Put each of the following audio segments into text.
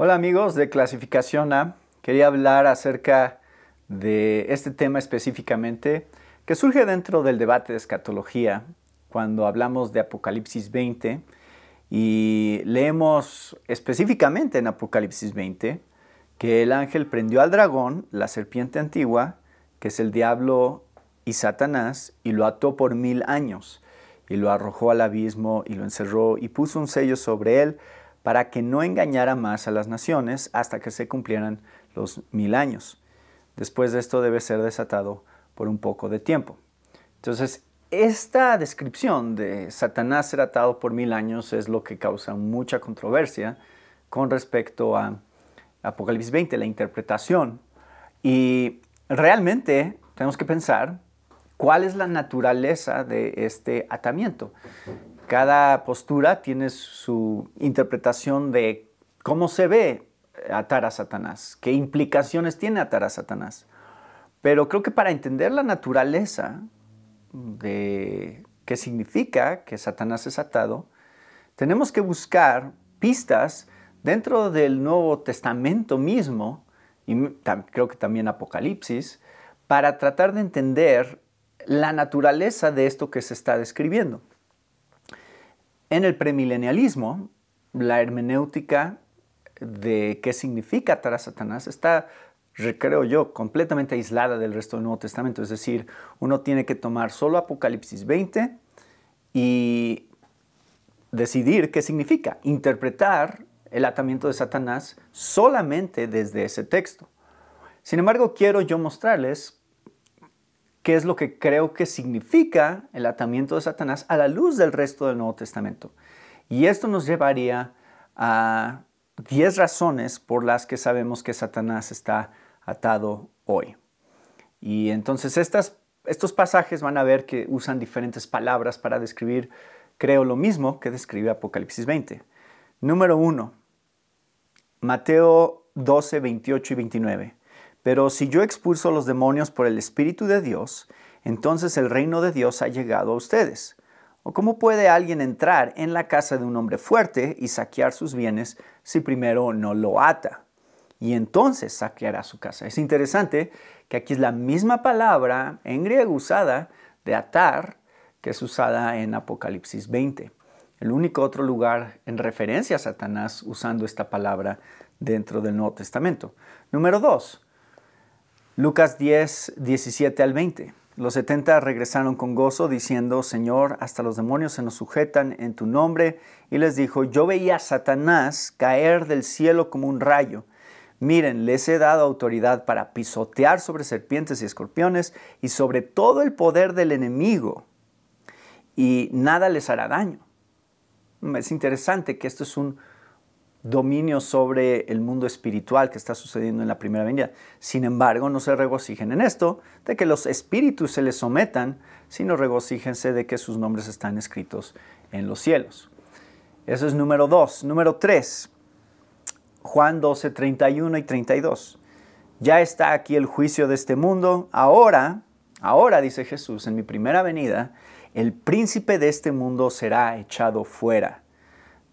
Hola amigos de Clasificación A, quería hablar acerca de este tema específicamente que surge dentro del debate de escatología cuando hablamos de Apocalipsis 20 y leemos específicamente en Apocalipsis 20 que el ángel prendió al dragón, la serpiente antigua, que es el diablo y Satanás, y lo ató por mil años, y lo arrojó al abismo, y lo encerró, y puso un sello sobre él, para que no engañara más a las naciones hasta que se cumplieran los mil años. Después de esto debe ser desatado por un poco de tiempo. Entonces, esta descripción de Satanás ser atado por mil años es lo que causa mucha controversia con respecto a Apocalipsis 20, la interpretación. Y realmente tenemos que pensar cuál es la naturaleza de este atamiento. Cada postura tiene su interpretación de cómo se ve atar a Satanás, qué implicaciones tiene atar a Satanás. Pero creo que para entender la naturaleza de qué significa que Satanás es atado, tenemos que buscar pistas dentro del Nuevo Testamento mismo, y creo que también Apocalipsis, para tratar de entender la naturaleza de esto que se está describiendo. En el premilenialismo, la hermenéutica de qué significa atar a Satanás está, creo yo, completamente aislada del resto del Nuevo Testamento. Es decir, uno tiene que tomar solo Apocalipsis 20 y decidir qué significa, interpretar el atamiento de Satanás solamente desde ese texto. Sin embargo, quiero yo mostrarles qué es lo que creo que significa el atamiento de Satanás a la luz del resto del Nuevo Testamento. Y esto nos llevaría a 10 razones por las que sabemos que Satanás está atado hoy. Y entonces estos pasajes van a ver que usan diferentes palabras para describir, creo, lo mismo que describe Apocalipsis 20. Número 1, Mateo 12, 28 y 29. Pero si yo expulso a los demonios por el Espíritu de Dios, entonces el reino de Dios ha llegado a ustedes. ¿O cómo puede alguien entrar en la casa de un hombre fuerte y saquear sus bienes si primero no lo ata? Y entonces saqueará su casa. Es interesante que aquí es la misma palabra en griego usada de atar que es usada en Apocalipsis 20. El único otro lugar en referencia a Satanás usando esta palabra dentro del Nuevo Testamento. Número 2. Lucas 10, 17 al 20. Los setenta regresaron con gozo, diciendo, Señor, hasta los demonios se nos sujetan en tu nombre. Y les dijo, yo veía a Satanás caer del cielo como un rayo. Miren, les he dado autoridad para pisotear sobre serpientes y escorpiones y sobre todo el poder del enemigo. Y nada les hará daño. Es interesante que esto es un dominio sobre el mundo espiritual que está sucediendo en la primera venida. Sin embargo, no se regocijen en esto, de que los espíritus se les sometan, sino regocíjense de que sus nombres están escritos en los cielos. Eso es número dos. Número tres, Juan 12, 31 y 32. Ya está aquí el juicio de este mundo. Ahora, ahora, dice Jesús, en mi primera venida, el príncipe de este mundo será echado fuera.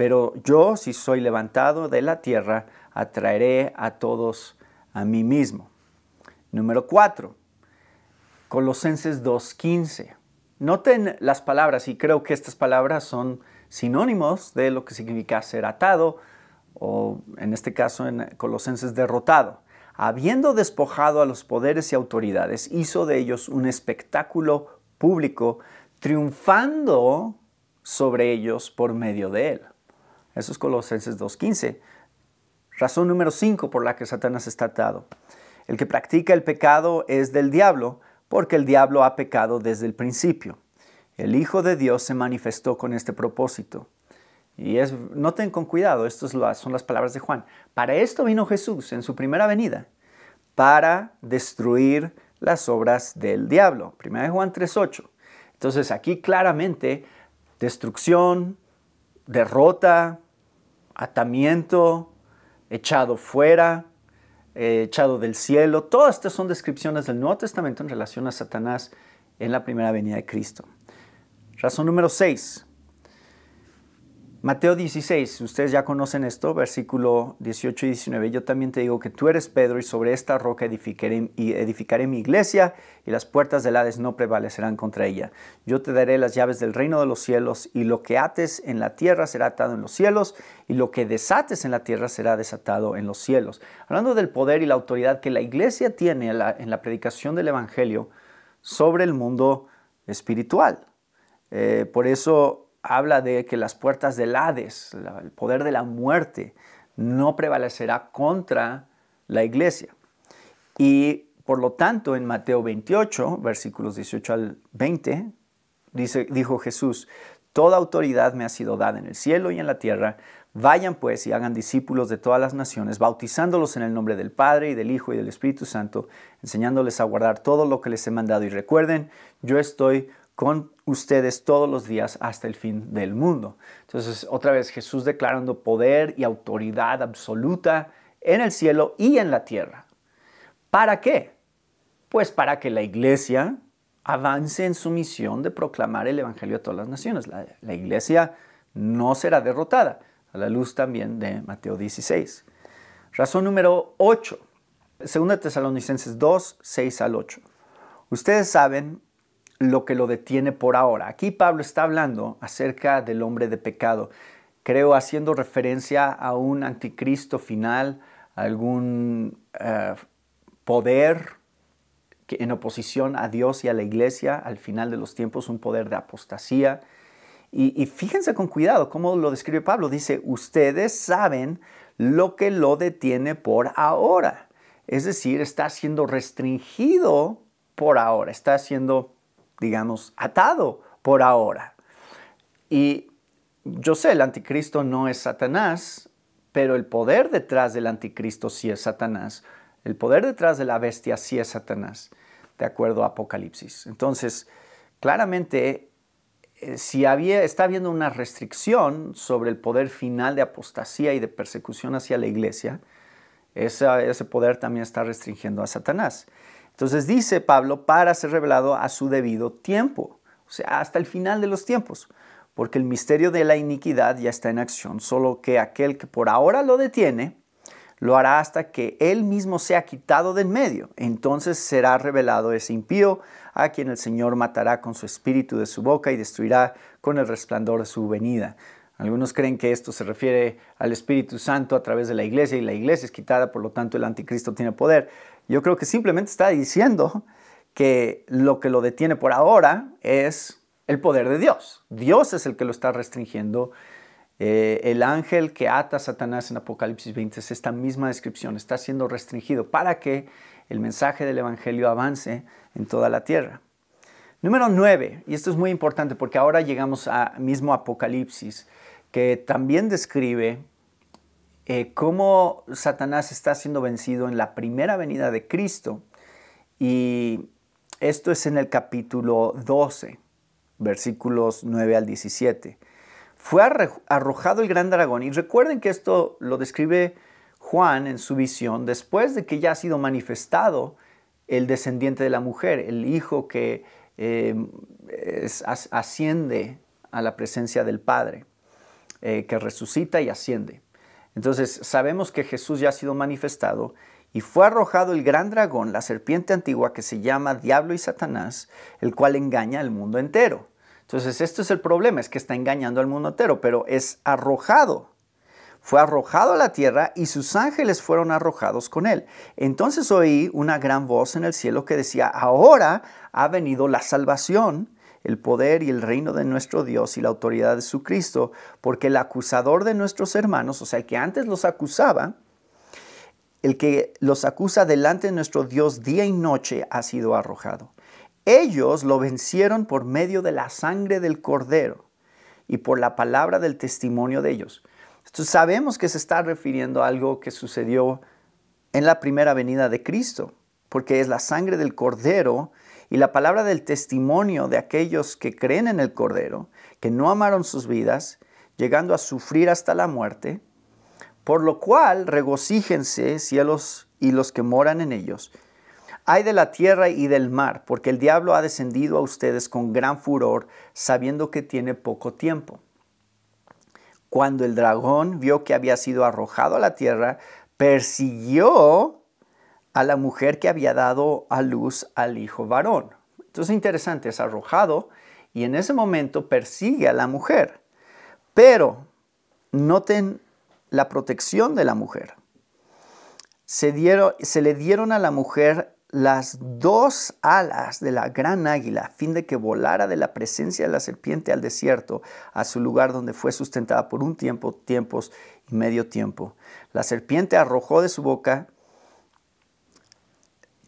Pero yo, si soy levantado de la tierra, atraeré a todos a mí mismo. Número 4. Colosenses 2.15. Noten las palabras y creo que estas palabras son sinónimos de lo que significa ser atado o en este caso en Colosenses derrotado. Habiendo despojado a los poderes y autoridades, hizo de ellos un espectáculo público, triunfando sobre ellos por medio de él. Eso es Colosenses 2.15. Razón número 5 por la que Satanás está atado. El que practica el pecado es del diablo, porque el diablo ha pecado desde el principio. El Hijo de Dios se manifestó con este propósito. Y es, noten con cuidado, estas son las palabras de Juan. Para esto vino Jesús en su primera venida, para destruir las obras del diablo. Primera de Juan 3.8. Entonces aquí claramente destrucción, derrota, atamiento, echado fuera, eh, echado del cielo. Todas estas son descripciones del Nuevo Testamento en relación a Satanás en la primera venida de Cristo. Razón número 6. Mateo 16, ustedes ya conocen esto, versículo 18 y 19. Yo también te digo que tú eres Pedro y sobre esta roca edificaré, edificaré mi iglesia y las puertas del Hades no prevalecerán contra ella. Yo te daré las llaves del reino de los cielos y lo que ates en la tierra será atado en los cielos y lo que desates en la tierra será desatado en los cielos. Hablando del poder y la autoridad que la iglesia tiene en la, predicación del evangelio sobre el mundo espiritual. Eh, por eso habla de que las puertas del Hades, el poder de la muerte, no prevalecerá contra la iglesia. Y por lo tanto, en Mateo 28, versículos 18 al 20, dijo Jesús, Toda autoridad me ha sido dada en el cielo y en la tierra. Vayan pues y hagan discípulos de todas las naciones, bautizándolos en el nombre del Padre y del Hijo y del Espíritu Santo, enseñándoles a guardar todo lo que les he mandado. Y recuerden, yo estoy con ustedes todos los días hasta el fin del mundo. Entonces, otra vez Jesús declarando poder y autoridad absoluta en el cielo y en la tierra. ¿Para qué? Pues para que la iglesia avance en su misión de proclamar el Evangelio a todas las naciones. La, iglesia no será derrotada, a la luz también de Mateo 16. Razón número 8, 2 Tesalonicenses 2, 6 al 8. Ustedes saben lo que lo detiene por ahora. Aquí Pablo está hablando acerca del hombre de pecado, creo haciendo referencia a un anticristo final, algún eh, poder que en oposición a Dios y a la iglesia al final de los tiempos, un poder de apostasía. Y, y fíjense con cuidado cómo lo describe Pablo. Dice, ustedes saben lo que lo detiene por ahora. Es decir, está siendo restringido por ahora, está siendo digamos, atado por ahora. Y yo sé, el anticristo no es Satanás, pero el poder detrás del anticristo sí es Satanás. El poder detrás de la bestia sí es Satanás, de acuerdo a Apocalipsis. Entonces, claramente, eh, si está habiendo una restricción sobre el poder final de apostasía y de persecución hacia la iglesia, ese poder también está restringiendo a Satanás. Entonces dice Pablo, para ser revelado a su debido tiempo, o sea, hasta el final de los tiempos, porque el misterio de la iniquidad ya está en acción, solo que aquel que por ahora lo detiene, lo hará hasta que él mismo sea quitado del medio. Entonces será revelado ese impío, a quien el Señor matará con su espíritu de su boca y destruirá con el resplandor de su venida. Algunos creen que esto se refiere al Espíritu Santo a través de la iglesia y la iglesia es quitada, por lo tanto el anticristo tiene poder. Yo creo que simplemente está diciendo que lo que lo detiene por ahora es el poder de Dios. Dios es el que lo está restringiendo. Eh, el ángel que ata a Satanás en Apocalipsis 20 es esta misma descripción, está siendo restringido para que el mensaje del Evangelio avance en toda la tierra. Número 9, y esto es muy importante porque ahora llegamos a mismo Apocalipsis que también describe eh, cómo Satanás está siendo vencido en la primera venida de Cristo. Y esto es en el capítulo 12, versículos 9 al 17. Fue arrojado el gran dragón. Y recuerden que esto lo describe Juan en su visión después de que ya ha sido manifestado el descendiente de la mujer, el hijo que eh, asciende a la presencia del Padre. Eh, que resucita y asciende. Entonces sabemos que Jesús ya ha sido manifestado y fue arrojado el gran dragón, la serpiente antigua que se llama Diablo y Satanás, el cual engaña al mundo entero. Entonces, esto es el problema, es que está engañando al mundo entero, pero es arrojado. Fue arrojado a la tierra y sus ángeles fueron arrojados con él. Entonces oí una gran voz en el cielo que decía, ahora ha venido la salvación el poder y el reino de nuestro Dios y la autoridad de su Cristo, porque el acusador de nuestros hermanos, o sea, el que antes los acusaba, el que los acusa delante de nuestro Dios día y noche, ha sido arrojado. Ellos lo vencieron por medio de la sangre del cordero y por la palabra del testimonio de ellos. sabemos que se está refiriendo a algo que sucedió en la primera venida de Cristo, porque es la sangre del cordero y la palabra del testimonio de aquellos que creen en el Cordero, que no amaron sus vidas, llegando a sufrir hasta la muerte, por lo cual regocíjense cielos y los que moran en ellos. Hay de la tierra y del mar, porque el diablo ha descendido a ustedes con gran furor, sabiendo que tiene poco tiempo. Cuando el dragón vio que había sido arrojado a la tierra, persiguió a la mujer que había dado a luz al hijo varón. Entonces interesante, es arrojado y en ese momento persigue a la mujer. Pero noten la protección de la mujer. Se, dieron, se le dieron a la mujer las dos alas de la gran águila a fin de que volara de la presencia de la serpiente al desierto, a su lugar donde fue sustentada por un tiempo, tiempos y medio tiempo. La serpiente arrojó de su boca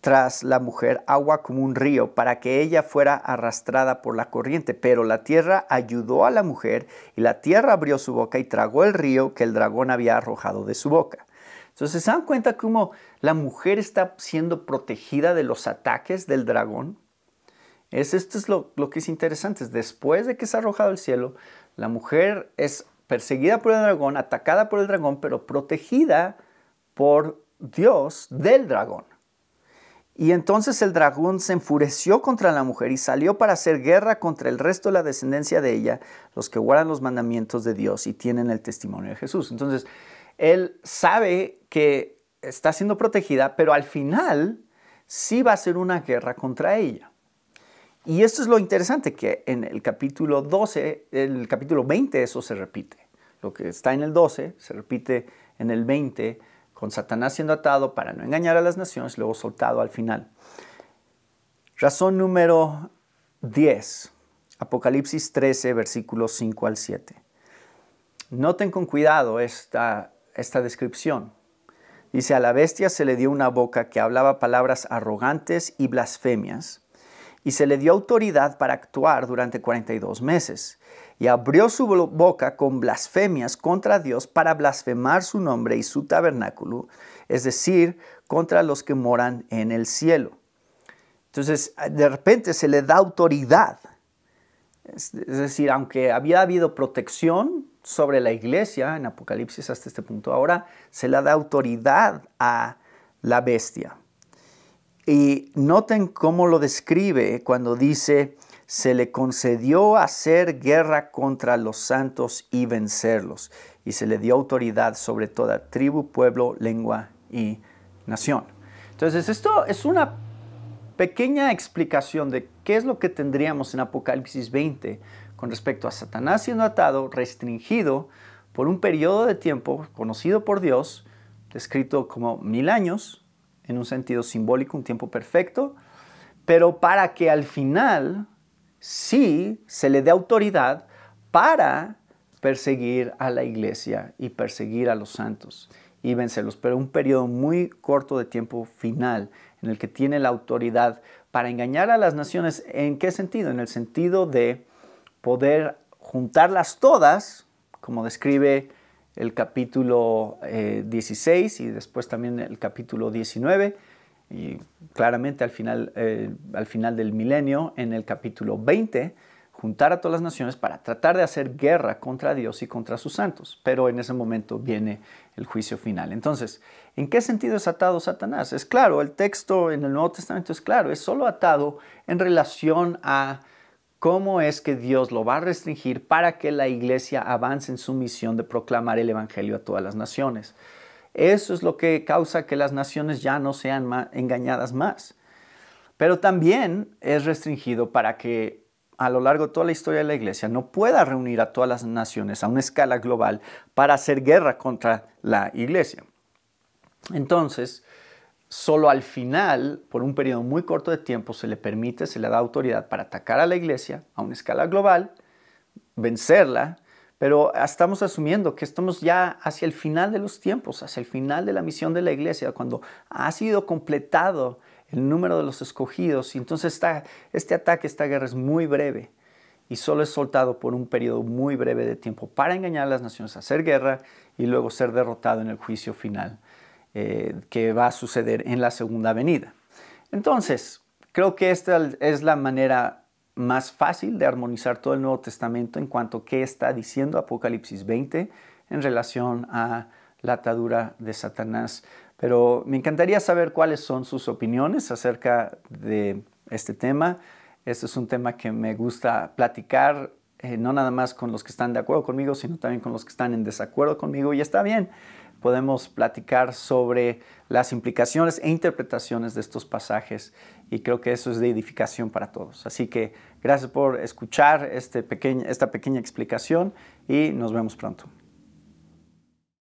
tras la mujer agua como un río para que ella fuera arrastrada por la corriente. Pero la tierra ayudó a la mujer y la tierra abrió su boca y tragó el río que el dragón había arrojado de su boca. Entonces se dan cuenta cómo la mujer está siendo protegida de los ataques del dragón. Es, esto es lo, que es interesante. Después de que se ha arrojado al cielo, la mujer es perseguida por el dragón, atacada por el dragón, pero protegida por Dios del dragón. Y entonces el dragón se enfureció contra la mujer y salió para hacer guerra contra el resto de la descendencia de ella, los que guardan los mandamientos de Dios y tienen el testimonio de Jesús. Entonces, él sabe que está siendo protegida, pero al final sí va a ser una guerra contra ella. Y esto es lo interesante, que en el capítulo 12, el capítulo 20 eso se repite. Lo que está en el 12 se repite en el 20 con Satanás siendo atado para no engañar a las naciones, luego soltado al final. Razón número 10, Apocalipsis 13, versículos 5 al 7. Noten con cuidado esta, esta descripción. Dice, a la bestia se le dio una boca que hablaba palabras arrogantes y blasfemias y se le dio autoridad para actuar durante 42 meses. Y abrió su boca con blasfemias contra Dios para blasfemar su nombre y su tabernáculo, es decir, contra los que moran en el cielo. Entonces, de repente se le da autoridad. Es decir, aunque había habido protección sobre la iglesia en Apocalipsis hasta este punto, ahora se le da autoridad a la bestia. Y noten cómo lo describe cuando dice, se le concedió hacer guerra contra los santos y vencerlos, y se le dio autoridad sobre toda tribu, pueblo, lengua y nación. Entonces, esto es una pequeña explicación de qué es lo que tendríamos en Apocalipsis 20 con respecto a Satanás siendo atado, restringido por un periodo de tiempo conocido por Dios, descrito como mil años, en un sentido simbólico, un tiempo perfecto, pero para que al final sí se le dé autoridad para perseguir a la iglesia y perseguir a los santos y vencerlos, pero un periodo muy corto de tiempo final en el que tiene la autoridad para engañar a las naciones. ¿En qué sentido? En el sentido de poder juntarlas todas, como describe el capítulo 16 eh, y después también el capítulo 19 y claramente al final, eh, al final del milenio, en el capítulo 20, juntar a todas las naciones para tratar de hacer guerra contra Dios y contra sus santos. Pero en ese momento viene el juicio final. Entonces, ¿en qué sentido es atado Satanás? Es claro, el texto en el Nuevo Testamento es claro, es solo atado en relación a cómo es que Dios lo va a restringir para que la iglesia avance en su misión de proclamar el Evangelio a todas las naciones. Eso es lo que causa que las naciones ya no sean engañadas más. Pero también es restringido para que a lo largo de toda la historia de la iglesia no pueda reunir a todas las naciones a una escala global para hacer guerra contra la iglesia. Entonces, solo al final, por un periodo muy corto de tiempo, se le permite, se le da autoridad para atacar a la iglesia a una escala global, vencerla, pero estamos asumiendo que estamos ya hacia el final de los tiempos, hacia el final de la misión de la iglesia, cuando ha sido completado el número de los escogidos, y entonces este ataque, esta guerra es muy breve y solo es soltado por un periodo muy breve de tiempo para engañar a las naciones, a hacer guerra y luego ser derrotado en el juicio final eh, que va a suceder en la segunda venida. Entonces, creo que esta es la manera más fácil de armonizar todo el Nuevo Testamento en cuanto a qué está diciendo Apocalipsis 20 en relación a la atadura de Satanás. Pero me encantaría saber cuáles son sus opiniones acerca de este tema. Este es un tema que me gusta platicar, eh, no nada más con los que están de acuerdo conmigo, sino también con los que están en desacuerdo conmigo. Y está bien, podemos platicar sobre las implicaciones e interpretaciones de estos pasajes y creo que eso es de edificación para todos. Así que gracias por escuchar este esta pequeña explicación y nos vemos pronto.